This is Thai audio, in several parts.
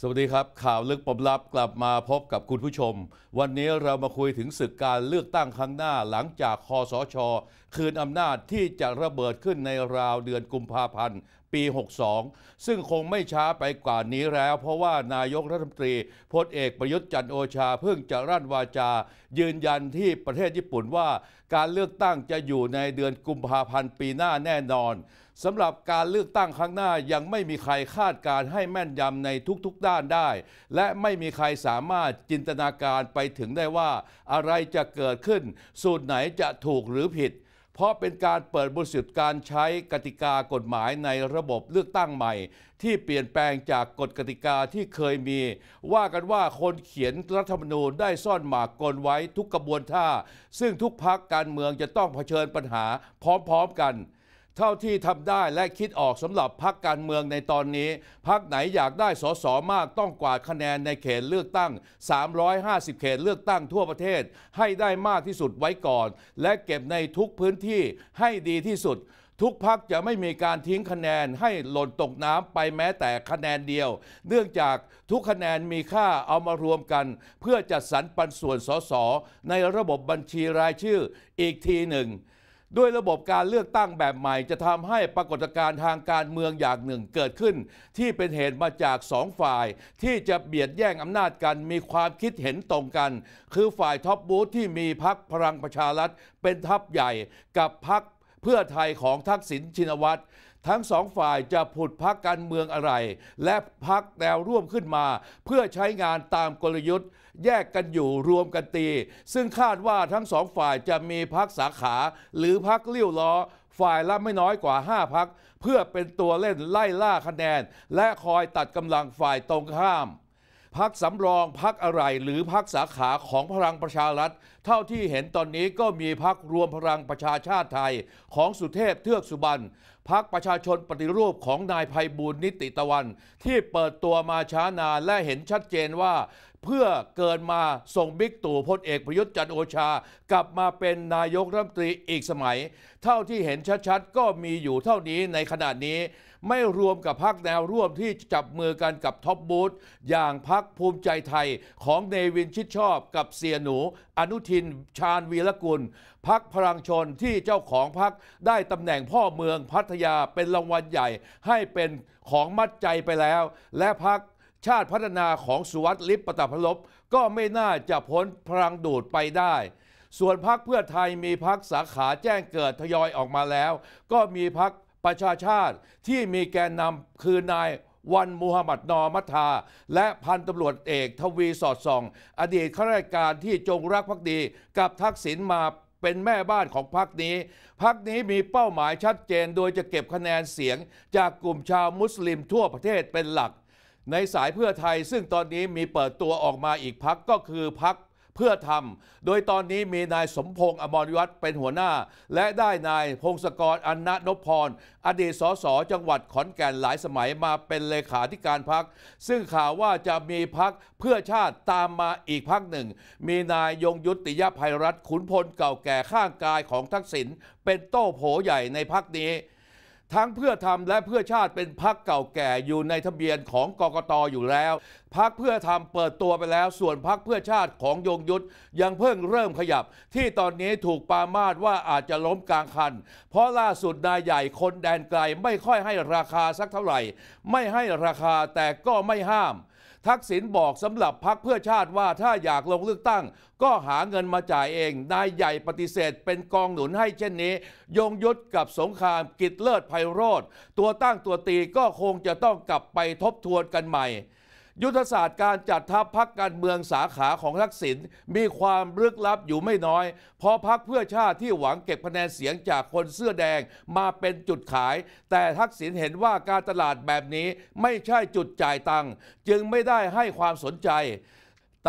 สวัสดีครับ ข่าวลึกปมลับกลับมาพบกับคุณผู้ชม วันนี้เรามาคุยถึงศึกการเลือกตั้งครั้งหน้าหลังจากคอสช คืนอำนาจที่จะระเบิดขึ้นในราวเดือนกุมภาพันธ์ปี 62 ซึ่งคงไม่ช้าไปกว่านี้แล้ว เพราะว่านายกรัฐมนตรีพลเอกประยุทธ์จันโอชาเพิ่งจะรั่นวาจา ยืนยันที่ประเทศญี่ปุ่นว่าการเลือกตั้งจะอยู่ในเดือนกุมภาพันธ์ปีหน้าแน่นอนสำหรับการเลือกตั้งครั้งหน้ายังไม่มีใครคาดการให้แม่นยำในทุกๆด้านได้ และไม่มีใครสามารถจินตนาการไปถึงได้ว่า อะไรจะเกิดขึ้นสูตรไหนจะถูกหรือผิดเพราะเป็นการเปิดบริสุทธิ์การใช้กติกากฎหมายในระบบเลือกตั้งใหม่ ที่เปลี่ยนแปลงจากกฎกติกาที่เคยมี ว่ากันว่าคนเขียนรัฐธรรมนูญได้ซ่อนหมากกลไว้ทุกกระบวนท่า ซึ่งทุกพักการเมืองจะต้องเผชิญปัญหาพร้อมๆกันเท่าที่ทำได้และคิดออกสำหรับพักการเมืองในตอนนี้พักไหนอยากได้สสมากต้องกวาดคะแนนในเขตเลือกตั้ง 350 เขตเลือกตั้งทั่วประเทศให้ได้มากที่สุดไว้ก่อน และเก็บในทุกพื้นที่ให้ดีที่สุด ทุกพักจะไม่มีการทิ้งคะแนนให้หล่นตกน้ำไปแม้แต่คะแนนเดียว เนื่องจากทุกคะแนนมีค่าเอามารวมกัน เพื่อจัดสรรปันส่วนสสในระบบบัญชีรายชื่ออีกทีหนึ่งด้วยระบบการเลือกตั้งแบบใหม่จะทำให้ปรากฏการณ์ทางการเมืองอย่างหนึ่งเกิดขึ้น ที่เป็นเหตุมาจากสองฝ่าย ที่จะเบียดแย่งอำนาจกันมีความคิดเห็นตรงกัน คือฝ่ายท็อปบูธที่มีพักพลังประชารัฐเป็นทัพใหญ่กับพักเพื่อไทยของทักษิณชินวัตรทั้งสองฝ่ายจะผุดพักการเมืองอะไร และพักแนวร่วมขึ้นมา เพื่อใช้งานตามกลยุทธ์แยกกันอยู่รวมกันตี ซึ่งคาดว่าทั้งสองฝ่ายจะมีพักสาขาหรือพักเลี้ยวล้อ ฝ่ายละไม่น้อยกว่า5พักเพื่อเป็นตัวเล่นไล่ล่าคะแนน และคอยตัดกำลังฝ่ายตรงข้ามพักสำรองพักอะไรหรือพักสาขาของพลังประชารัฐ เท่าที่เห็นตอนนี้ก็มีพักรวมพลังประชาชาติไทย ของสุเทพเทือกสุบรรณพักประชาชนปฏิรูปของนายภัยบูลนิติตะวัน ที่เปิดตัวมาช้านาน และเห็นชัดเจนว่าเพื่อเกินมาส่งบิ๊กตู่พลเอกประยุทธ์จันโอชา กลับมาเป็นนายกรัฐมนตรีอีกสมัย เท่าที่เห็นชัดๆ ก็มีอยู่เท่านี้ในขณะนี้ ไม่รวมกับพักแนวร่วมที่จับมือกันกับท็อปบูธอย่างพักภูมิใจไทยของเนวินชิดชอบกับเสียหนูอนุทินชาญวีรกุลพักพลังชนที่เจ้าของพักได้ตำแหน่งพ่อเมืองพัทยาเป็นรางวัลใหญ่ให้เป็นของมัดใจไปแล้ว และพักชาติพัฒนาของสุวัสดิ์ลิปปตพลบก็ไม่น่าจะพ้นพลังดูดไปได้ ส่วนพักเพื่อไทยมีพักสาขาแจ้งเกิดทยอยออกมาแล้ว ก็มีพักประชาชาติที่มีแกนนำคือนายวันมูฮัมหมัดนอมัทาและพันตำรวจเอกทวีสอดส่อง อดีตข้าราชการที่จงรักภักดีกับทักษิณมาเป็นแม่บ้านของพรรคนี้พรรคนี้มีเป้าหมายชัดเจนโดยจะเก็บคะแนนเสียง จากกลุ่มชาวมุสลิมทั่วประเทศเป็นหลักในสายเพื่อไทยซึ่งตอนนี้มีเปิดตัวออกมาอีกพักก็คือพักเพื่อทำโดยตอนนี้มีนายสมพงษ์อมรวัตรเป็นหัวหน้า และได้นายพงศกรอันนนพพรอดีตสสจังหวัดขอนแก่นหลายสมัยมาเป็นเลขาธิการพักซึ่งข่าวว่าจะมีพักเพื่อชาติตามมาอีกพักหนึ่ง มีนายยงยุติยภัยรัฐขุนพลเก่าแก่ข้างกายของทักษิณเป็นโต้โผใหญ่ในพักนี้ทั้งเพื่อธรรมและเพื่อชาติเป็นพักเก่าแก่อยู่ในทะเบียนของกกตออยู่แล้วพักเพื่อธรรมเปิดตัวไปแล้ว ส่วนพักเพื่อชาติของยงยุทธยังเพิ่งเริ่มขยับ ที่ตอนนี้ถูกปามาดว่าอาจจะล้มกลางคัน เพราะล่าสุดนายใหญ่คนแดนไกลไม่ค่อยให้ราคาสักเท่าไหร่ ไม่ให้ราคาแต่ก็ไม่ห้ามทักษิณบอกสำหรับพักเพื่อชาติว่าถ้าอยากลงเลือกตั้งก็หาเงินมาจ่ายเองนายใหญ่ปฏิเสธเป็นกองหนุนให้เช่นนี้ ยงยุทธกับสงครามกิจเลิศไพโรธตัวตั้งตัวตีก็คงจะต้องกลับไปทบทวนกันใหม่ยุทธศาสตร์การจัดทัพพักการเมืองสาขาของทักษิณมีความลึกลับอยู่ไม่น้อย เพราะพักเพื่อชาติที่หวังเก็บคะแนนเสียงจากคนเสื้อแดงมาเป็นจุดขาย แต่ทักษิณเห็นว่าการตลาดแบบนี้ไม่ใช่จุดจ่ายตังค์จึงไม่ได้ให้ความสนใจ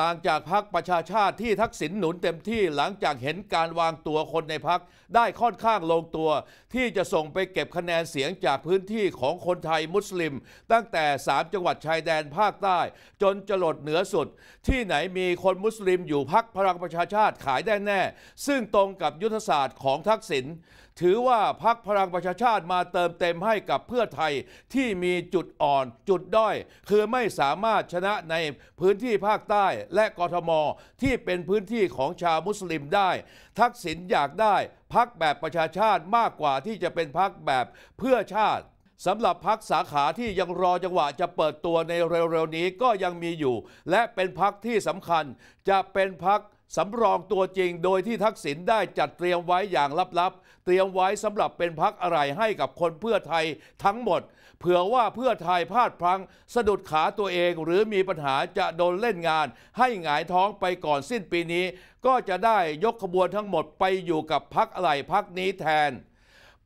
ต่างจากพักประชาชาติที่ทักษิณหนุนเต็มที่หลังจากเห็นการวางตัวคนในพักได้ค่อนข้างลงตัวที่จะส่งไปเก็บคะแนนเสียงจากพื้นที่ของคนไทยมุสลิม ตั้งแต่3จังหวัดชายแดนภาคใต้ จนจรดเหนือสุด ที่ไหนมีคนมุสลิมอยู่พักพลังประชาชาติขายได้แน่ ซึ่งตรงกับยุทธศาสตร์ของทักษิณถือว่าพักพลังประชาชาติมาเติมเต็มให้กับเพื่อไทยที่มีจุดอ่อนจุดด้อย คือไม่สามารถชนะในพื้นที่ภาคใต้ และกทมที่เป็นพื้นที่ของชาวมุสลิมได้ ทักษิณอยากได้พักแบบประชาชาติมากกว่าที่จะเป็นพักแบบเพื่อชาติสำหรับพักสาขาที่ยังรอจังหวะจะเปิดตัวในเร็วๆ นี้ก็ยังมีอยู่ และเป็นพักที่สำคัญ จะเป็นพักสำรองตัวจริงโดยที่ทักษิณได้จัดเตรียมไว้อย่างลับๆ เตรียมไว้สำหรับเป็นพักอะไรให้กับคนเพื่อไทยทั้งหมด เผื่อว่าเพื่อไทยพลาดพลัง สะดุดขาตัวเองหรือมีปัญหาจะโดนเล่นงานให้หงายท้องไปก่อนสิ้นปีนี้ ก็จะได้ยกขบวนทั้งหมดไปอยู่กับพักอะไรพักนี้แทน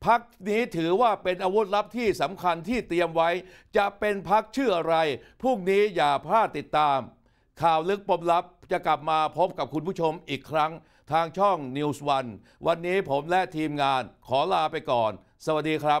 พักนี้ถือว่าเป็นอาวุธลับที่สำคัญที่เตรียมไว้ จะเป็นพักชื่ออะไรพรุ่งนี้อย่าพลาดติดตามข่าวลึกปมลับจะกลับมาพบกับคุณผู้ชมอีกครั้ง ทางช่อง News One วันนี้ผมและทีมงานขอลาไปก่อน สวัสดีครับ